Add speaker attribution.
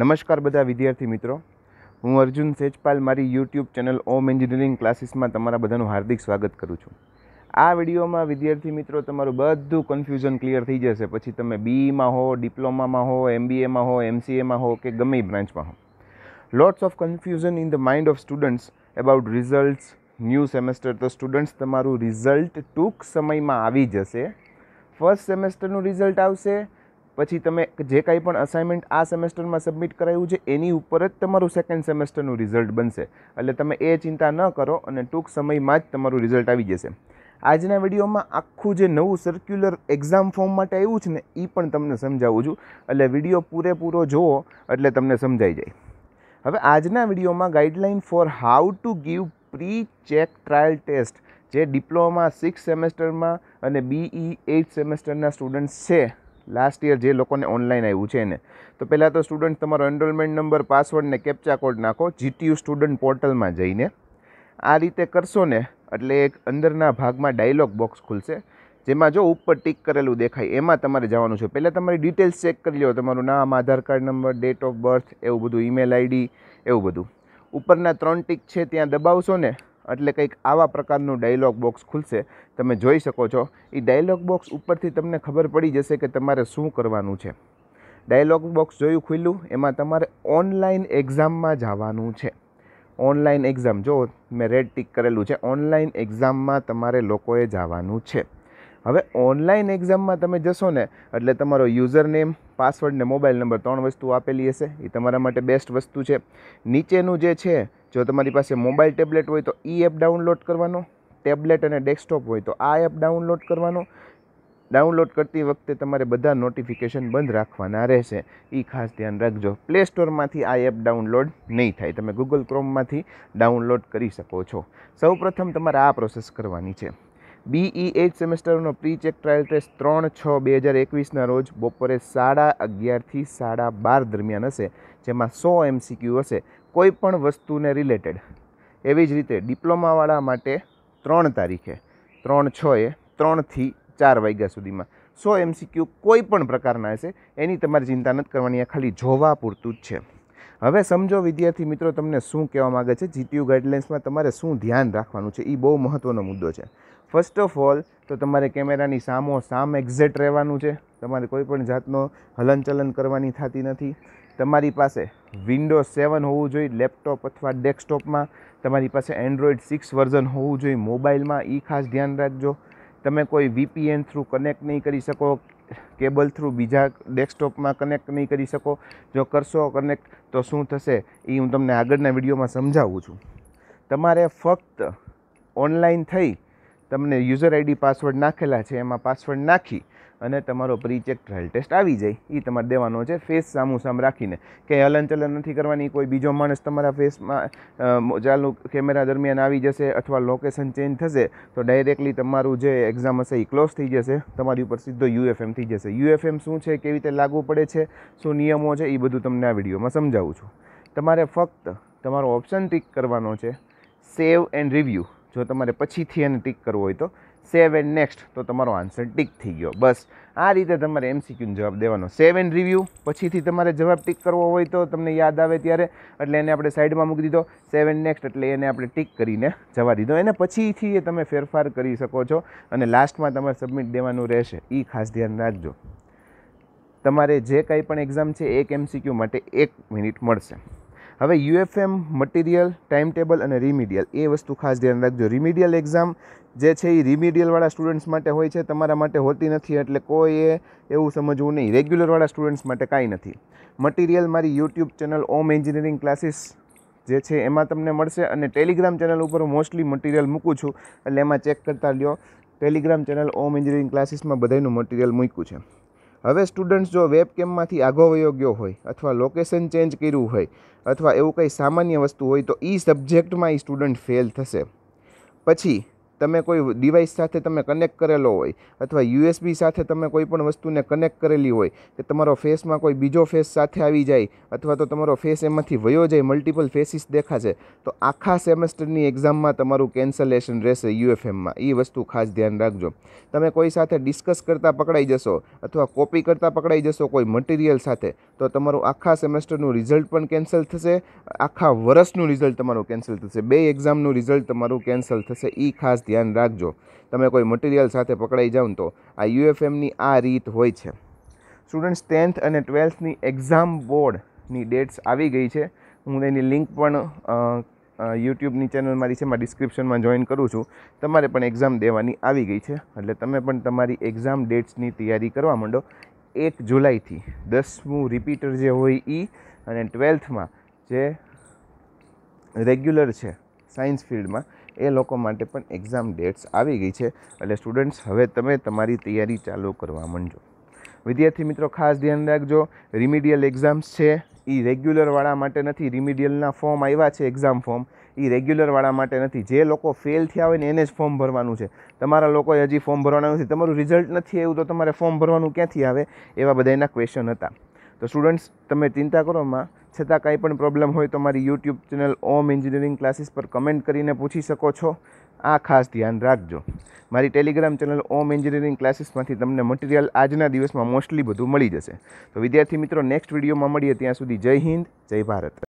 Speaker 1: નમસ્કાર બધા વિદ્યાર્થી મિત્રો હું અર્જુન સેજપાલ મારી યુટ્યુબ ચેનલ ઓમ એન્જિનિયરિંગ ક્લાસીસમાં તમારા બધાનું હાર્દિક સ્વાગત કરું છું આ વિડીયોમાં વિદ્યાર્થી મિત્રો તમારું બધું કન્ફ્યુઝન ક્લિયર થઈ જશે પછી તમે બીઈમાં હો ડિપ્લોમામાં હો એમબીએમાં હો એમસીએમાં હો કે ગમે બ્રાન્ચમાં હો lots of confusion in the mind of students about results new semester તો સ્ટુડન્ટ્સ તમારું રિઝલ્ટ ટૂંક સમયમાં આવી જશે ફર્સ્ટ સેમેસ્ટરનું રિઝલ્ટ આવશે પછી તમે જે કાંઈ પણ અસાઇનમેન્ટ આ સેમેસ્ટરમાં સબમિટ કરાયું છે એની ઉપર જ તમારું સેકન્ડ સેમેસ્ટરનું રિઝલ્ટ બનશે એટલે તમે એ ચિંતા ન કરો અને ટૂંક સમયમાં જ તમારું રિઝલ્ટ આવી જશે આજના વિડીયોમાં આખું જે નવું સર્ક્યુલર એક્ઝામ ફોર્મ માટે આવ્યું છે ને એ પણ તમને સમજાવું છું એટલે વિડીયો પૂરેપૂરો જુઓ એટલે તમને સમજાઈ જાય હવે આજના વિડીયોમાં guideline for how to give pre check trial test જે ડિપ્લોમા સિક્સ સેમેસ્ટરમાં અને બીઈ એઇટ સેમેસ્ટરના સ્ટુડન્ટ્સ છે લાસ્ટ યર જે લોકોને ઓનલાઈન આવ્યું છે એને તો પહેલાં તો સ્ટુડન્ટ તમારો એનરોલમેન્ટ નંબર પાસવર્ડ ને કેપ્ચા કોડ નાખો જીટીયુ સ્ટુડન્ટ પોર્ટલમાં જઈને આ રીતે કરશો ને એટલે એક અંદરના ભાગમાં ડાયલોગ બોક્સ ખુલશે જેમાં જો ઉપર ટીક કરેલું દેખાય એમાં તમારે જવાનું છે પહેલાં તમારી ડિટેલ્સ ચેક કરી લો તમારું નામ Aadhaar card number date of birth એવું બધું ઈમેલ આઈડી એવું બધું ઉપરના ત્રણ ટીક છે ત્યાં દબાવશો ને એટલે કંઈક આવા પ્રકારનું ડાયલોગ બોક્સ ખુલશે તમે જોઈ શકો છો એ ડાયલોગ બોક્સ ઉપરથી તમને ખબર પડી જશે કે તમારે શું કરવાનું છે ડાયલોગ બોક્સ જોયું ખુલ્યું એમાં તમારે ઓનલાઈન એક્ઝામમાં જવાનું છે ઓનલાઈન એક્ઝામ જો મેં રેડ ટીક કરેલું છે ઓનલાઈન એક્ઝામમાં તમારે લોકોએ જવાનું છે હવે ઓનલાઈન એક્ઝામમાં તમે જશો ને એટલે તમારો યુઝર નેમ પાસવર્ડ ને મોબાઈલ નંબર ત્રણ વસ્તુ આપેલી હશે એ તમારા માટે બેસ્ટ વસ્તુ છે નીચેનું જે છે જો તમારી પાસે મોબાઈલ ટેબ્લેટ હોય તો એ એપ ડાઉનલોડ કરવાનો ટેબ્લેટ અને ડેસ્કટોપ હોય તો આ એપ ડાઉનલોડ કરવાનો ડાઉનલોડ કરતી વખતે તમારે બધા નોટિફિકેશન બંધ રાખવાના રહેશે એ ખાસ ધ્યાન રાખજો પ્લે સ્ટોરમાંથી આ એપ ડાઉનલોડ નહીં થાય તમે ગૂગલ ક્રોમમાંથી ડાઉનલોડ કરી શકો છો સૌપ્રથમ તમારે આ પ્રોસેસ કરવાની છે બીઈ એચ સેમેસ્ટરનો પ્રી ચેક ટ્રાયલ ટેસ્ટ ત્રણ છ બે હજાર એકવીસના રોજ બપોરે સાડા અગિયારથી સાડા બાર દરમિયાન હશે જેમાં સો એમસીક્યુ હશે કોઈ પણ વસ્તુને રિલેટેડ એવી જ રીતે ડિપ્લોમાવાળા માટે ત્રણ તારીખે ત્રણ છએ ત્રણથી ચાર વાગ્યા સુધીમાં સો એમસીક્યુ કોઈ પણ પ્રકારના હશે એની તમારે ચિંતા નથી કરવાની આ ખાલી જોવા પૂરતું જ છે હવે સમજો વિદ્યાર્થી મિત્રો તમને શું કહેવા માગે છે જીટીયુ ગાઈડલાઇન્સમાં તમારે શું ધ્યાન રાખવાનું છે એ બહુ મહત્ત્વનો મુદ્દો છે ફર્સ્ટ ઓફ ઓલ તો તમારે કેમેરાની સામો સામ એક્ઝેટ રહેવાનું છે તમારે કોઈપણ જાતનો હલનચલન કરવાની થતી નથી તમારી પાસે વિન્ડો સેવન હોવું જોઈએ લેપટોપ અથવા ડેસ્કટોપમાં તમારી પાસે એન્ડ્રોઈડ સિક્સ વર્ઝન હોવું જોઈએ મોબાઈલમાં એ ખાસ ધ્યાન રાખજો તમે કોઈ વીપીએન થ્રુ કનેક્ટ નહીં કરી શકો કેબલ થ્રુ બીજા ડેસ્કટોપમાં કનેક્ટ નહીં કરી શકો જો કરશો કનેક્ટ તો શું થશે એ હું તમને આગળના વિડીયોમાં સમજાવું છું તમારે ફક્ત ઓનલાઈન થઈ તમને યુઝર આઈડી પાસવર્ડ નાખેલા છે એમાં પાસવર્ડ નાખી અને તમારો પ્રીચેક ટ્રાયલ ટેસ્ટ આવી જાય એ તમારે દેવાનો છે ફેસ સામુ સામ રાખીને કે હલનચલન નથી કરવાની કોઈ બીજો માણસ તમારા ફેસમાં ચાલુ કેમેરા દરમિયાન આવી જશે અથવા લોકેશન ચેન્જ થશે તો ડાયરેક્ટલી તમારું જે એક્ઝામ હશે એ ક્લોઝ થઈ જશે તમારી ઉપર સીધો યુએફએમ થઈ જશે યુએફએમ શું છે કેવી રીતે લાગુ પડે છે શું નિયમો છે એ બધું તમને આ વિડીયોમાં સમજાવું છું તમારે ફક્ત તમારો ઓપ્શન ટિક કરવાનો છે સેવ એન્ડ રિવ્યૂ જો તમારે પછીથી એને ટીક કરવો હોય તો સેવ એન્ડ નેક્સ્ટ તો તમારો આન્સર ટીક થઈ ગયો બસ આ રીતે તમારે એમસીક્યુનો જવાબ દેવાનો સેવ એન્ડ રિવ્યૂ પછીથી તમારે જવાબ ટીક કરવો હોય તો તમને યાદ આવે ત્યારે એટલે એને આપણે સાઈડમાં મૂકી દીધો સેવ એન્ડ નેક્સ્ટ એટલે એને આપણે ટીક કરીને જવા દીધો એને પછીથી એ તમે ફેરફાર કરી શકો છો અને લાસ્ટમાં તમારે સબમિટ દેવાનું રહેશે એ ખાસ ધ્યાન રાખજો તમારે જે કંઈ પણ એક્ઝામ છે એક એમસીક્યુ માટે એક મિનિટ મળશે હવે યુએફએમ મટીરિયલ ટાઈમ ટેબલ અને રિમિડિયલ એ વસ્તુ ખાસ ધ્યાન રાખજો રિમિડિયલ એક્ઝામ જે છે એ રિમિડિયલવાળા સ્ટુડન્ટ્સ માટે હોય છે તમારા માટે હોતી નથી એટલે કોઈએ એવું સમજવું નહીં રેગ્યુલરવાળા સ્ટુડન્ટ્સ માટે કાંઈ નથી મટીરિયલ મારી YouTube channel Om engineering classes જે છે એમાં તમને મળશે અને ટેલિગ્રામ ચેનલ ઉપર મોસ્ટલી મટીરિયલ મૂકું છું એટલે એમાં ચેક કરતા લ્યો ટેલિગ્રામ ચેનલ ઓમ એન્જિનિયરિંગ ક્લાસીસમાં બધાનું મટીરિયલ મૂક્યું છે હવે સ્ટુડન્ટ્સ જો વેબ કેમમાંથી આગો વયો ગયો હોય અથવા લોકેશન ચેન્જ કર્યું હોય અથવા એવું કંઈ સામાન્ય વસ્તુ હોય તો એ સબ્જેક્ટમાં એ સ્ટુડન્ટ ફેલ થશે પછી તમે કોઈ ડિવાઇસ સાથે તમે કનેક્ટ કરેલો હોય અથવા યુએસબી સાથે તમે કોઈ પણ વસ્તુને કનેક્ટ કરેલી હોય કે તમારો ફેસમાં કોઈ બીજો ફેસ સાથે આવી જાય અથવા તો તમારો ફેસ એમાંથી વયો જાય મલ્ટિપલ ફેસીસ દેખાશે તો આખા સેમેસ્ટરની એક્ઝામમાં તમારું કેન્સલેશન રહેશે યુએફએમમાં એ વસ્તુ ખાસ ધ્યાન રાખજો તમે કોઈ સાથે ડિસ્કસ કરતાં પકડાઈ જશો અથવા કોપી કરતાં પકડાઈ જશો કોઈ મટીરિયલ સાથે તો તમારું આખા સેમેસ્ટરનું રિઝલ્ટ પણ કેન્સલ થશે આખા વર્ષનું રિઝલ્ટ તમારું કેન્સલ થશે બે એક્ઝામનું રિઝલ્ટ તમારું કેન્સલ થશે એ ખાસ ધ્યાન ધ્યાન રાખજો તમે કોઈ મટીરિયલ સાથે પકડાઈ જાઓ તો આ યુએફએમની આ રીત હોય છે સ્ટુડન્ટ્સ ટેન્થ અને ટ્વેલ્થની એક્ઝામ બોર્ડની ડેટ્સ આવી ગઈ છે હું તેની લિંક પણ યુટ્યુબની ચેનલ મારી છે એમાં ડિસ્ક્રિપ્શનમાં જોઈન કરું છું તમારે પણ એક્ઝામ દેવાની આવી ગઈ છે એટલે તમે પણ તમારી એક્ઝામ ડેટ્સની તૈયારી કરવા માંડો એક જુલાઈથી દસમું રિપીટર જે હોય એ અને ટ્વેલ્થમાં જે રેગ્યુલર છે સાયન્સ ફિલ્ડમાં એ લોકો માટે પણ એક્ઝામ ડેટ્સ આવી ગઈ છે એટલે સ્ટુડન્ટ્સ હવે તમે તમારી તૈયારી ચાલુ કરવા માંડજો વિદ્યાર્થી મિત્રો ખાસ ધ્યાન રાખજો રિમિડિયલ એક્ઝામ્સ છે એ રેગ્યુલરવાળા માટે નથી રિમિડિયલના ફોર્મ આવ્યા છે એક્ઝામ ફોર્મ એ રેગ્યુલરવાળા માટે નથી જે લોકો ફેલ થયા હોય ને એને જ ફોર્મ ભરવાનું છે તમારા લોકોએ હજી ફોર્મ ભરવાનું નથી તમારું રિઝલ્ટ નથી એવું તો તમારે ફોર્મ ભરવાનું ક્યાંથી આવે એવા બધા એના ક્વેશ્ચન હતા તો સ્ટુડન્ટ્સ તમે ચિંતા કરો માં છતાં કંઈ પણ પ્રોબ્લેમ હોય તો મારી YouTube channel Om engineering classes પર કમેન્ટ કરીને પૂછી શકો છો આ ખાસ ધ્યાન રાખજો મારી ટેલિગ્રામ ચેનલ ઓમ એન્જિનિયરિંગ ક્લાસીસમાંથી તમને મટીરિયલ આજના દિવસમાં મોસ્ટલી બધું મળી જશે તો વિદ્યાર્થી મિત્રો નેક્સ્ટ વિડીયોમાં મળીએ ત્યાં સુધી જય હિન્દ જય ભારત